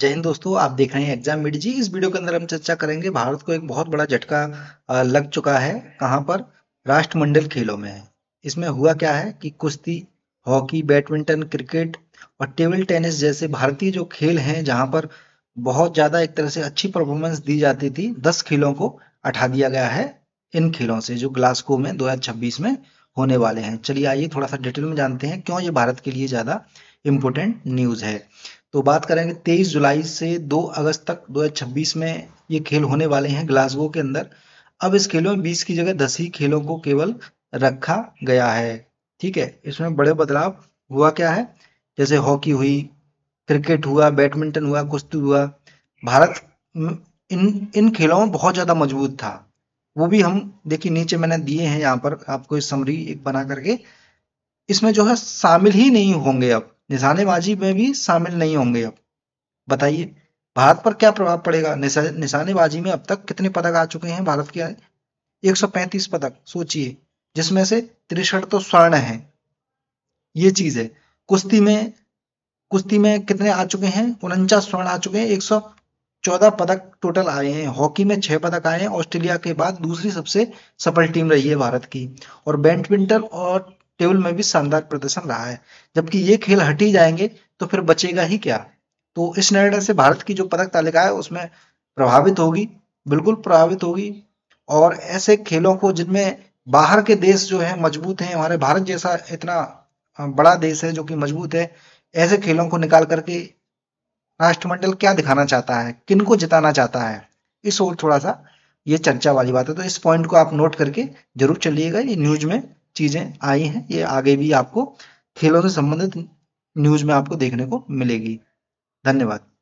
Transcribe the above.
जय हिंद दोस्तों आप देख रहे हैं एग्जाम मिड जी इस वीडियो के अंदर हम चर्चा करेंगे भारत को एक बहुत बड़ा झटका लग चुका है कहाँ पर राष्ट्रमंडल खेलों में इसमें हुआ क्या है कि कुश्ती हॉकी बैडमिंटन क्रिकेट और टेबल टेनिस जैसे भारतीय जो खेल हैं जहां पर बहुत ज़्यादा एक तरह से अच्छी परफॉर्मेंस दी जाती थी दस खेलों को हटा दिया गया है इन खेलों से जो ग्लास्को में दो में होने वाले हैं चलिए आइए थोड़ा सा डिटेल में जानते हैं क्यों ये भारत के लिए ज़्यादा इम्पोर्टेंट न्यूज़ है तो बात करेंगे 23 जुलाई से 2 अगस्त तक 2026 में ये खेल होने वाले हैं ग्लासगो के अंदर अब इस खेलों में 20 की जगह 10 ही खेलों को केवल रखा गया है ठीक है इसमें बड़े बदलाव हुआ क्या है जैसे हॉकी हुई क्रिकेट हुआ बैडमिंटन हुआ कुश्ती हुआ भारत इन इन खेलों में बहुत ज़्यादा मजबूत था वो भी हम देखिए नीचे मैंने दिए हैं यहाँ पर आपको समरी एक बना करके इसमें जो है शामिल ही नहीं होंगे अब निशानेबाजी में भी शामिल नहीं होंगे अब बताइए भारत पर क्या प्रभाव पड़ेगा निशानेबाजी में अब तक कितने पदक आ चुके हैं भारत के एक सौ पैंतीस पदक सोचिए जिसमें से तिरसठ तो स्वर्ण है ये चीज है कुश्ती में कुश्ती में कितने आ चुके हैं उनचास स्वर्ण आ चुके हैं एक सौ चौदह पदक टोटल आए हैं हॉकी में छह पदक आए हैं ऑस्ट्रेलिया के बाद दूसरी सबसे सफल टीम रही है भारत की और बैडमिंटन और टेबल में भी शानदार प्रदर्शन रहा है जबकि ये खेल हट ही जाएंगे तो फिर बचेगा ही क्या तो इस निर्णय से भारत की जो पदक तालिका है उसमें प्रभावित होगी बिल्कुल प्रभावित होगी और ऐसे खेलों को जिनमें बाहर के देश जो है मजबूत हैं हमारे भारत जैसा इतना बड़ा देश है जो कि मजबूत है ऐसे खेलों को निकाल करके राष्ट्रमंडल क्या दिखाना चाहता है किन को जिताना चाहता है इस और थोड़ा सा ये चर्चा वाली बात है तो इस पॉइंट को आप नोट करके जरूर चलिएगा ये न्यूज में चीजें आई हैं ये आगे भी आपको खेलों से संबंधित न्यूज में आपको देखने को मिलेगी धन्यवाद